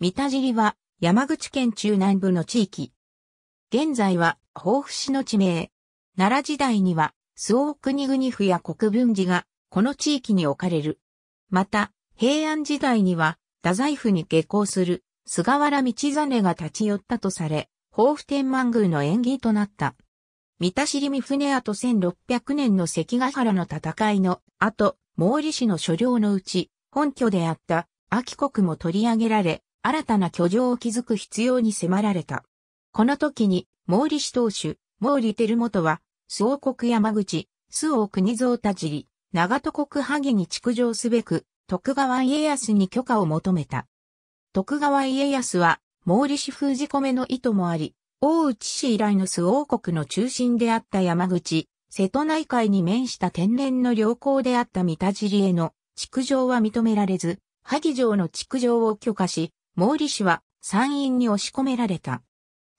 三田尻は山口県中南部の地域。現在は豊府市の地名。奈良時代には諏訪国国府や国分寺がこの地域に置かれる。また、平安時代には太宰府に下校する菅原道真が立ち寄ったとされ、豊府天満宮の縁起となった。三田尻三船跡1600年の関ヶ原の戦いの後、毛利氏の所領のうち、本拠であった秋国も取り上げられ、新たな居城を築く必要に迫られた。この時に、毛利氏当主、毛利輝元は、周王国山口、周王国蔵田尻、長戸国萩に築城すべく、徳川家康に許可を求めた。徳川家康は、毛利氏封じ込めの意図もあり、大内氏以来の周王国の中心であった山口、瀬戸内海に面した天然の良好であった三田尻への築城は認められず、萩城の築城を許可し、毛利氏は山陰に押し込められた。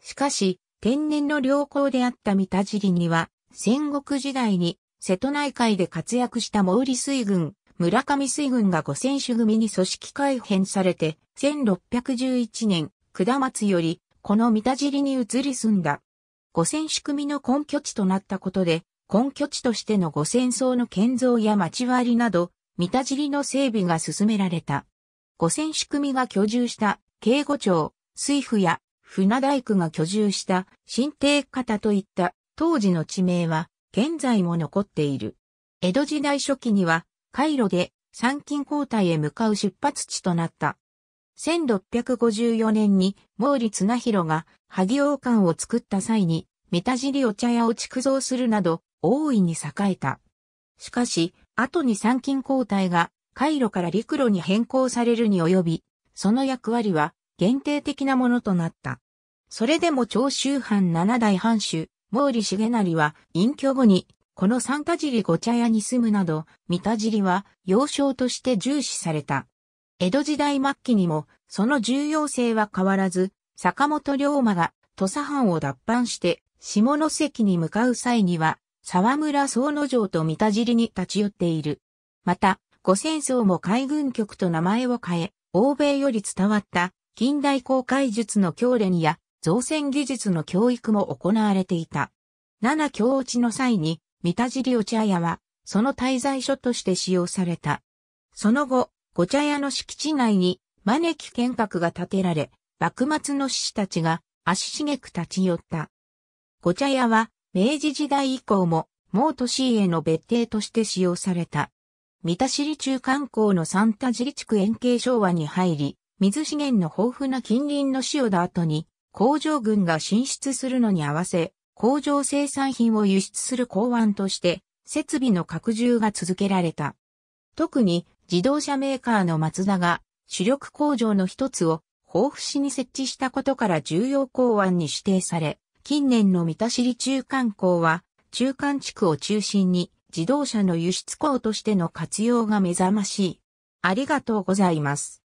しかし、天然の良好であった三田尻には、戦国時代に瀬戸内海で活躍した毛利水軍、村上水軍が五千種組に組織改編されて、1611年、下松より、この三田尻に移り住んだ。五千種組の根拠地となったことで、根拠地としての五戦争の建造や町割りなど、三田尻の整備が進められた。五千仕組が居住した、警護庁、水府や船大工が居住した、新邸方といった、当時の地名は、現在も残っている。江戸時代初期には、海路で参勤交代へ向かう出発地となった。1654年に毛利綱広が萩王館を作った際に、三田尻お茶屋を築造するなど、大いに栄えた。しかし、後に参勤交代が回路から陸路に変更されるに及び、その役割は限定的なものとなった。それでも長州藩七代藩主、毛利重成は隠居後に、この三田尻御茶屋に住むなど、三田尻は要少として重視された。江戸時代末期にも、その重要性は変わらず、坂本龍馬が土佐藩を脱藩して、下関に向かう際には、沢村総之城と三田尻に立ち寄っている。また、五戦争も海軍局と名前を変え、欧米より伝わった近代航海術の教練や造船技術の教育も行われていた。七教落ちの際に、三田尻お茶屋は、その滞在所として使用された。その後、お茶屋の敷地内に、招き剣閣が建てられ、幕末の志士たちが足しげく立ち寄った。お茶屋は、明治時代以降も、毛都市への別邸として使用された。三田尻中観光の三田尻地区円形昭和に入り、水資源の豊富な近隣の市をだ後に、工場群が進出するのに合わせ、工場生産品を輸出する港湾として、設備の拡充が続けられた。特に自動車メーカーのマツダが主力工場の一つを豊富市に設置したことから重要港湾に指定され、近年の三田尻中観光は中間地区を中心に自動車の輸出港としての活用が目覚ましい。ありがとうございます。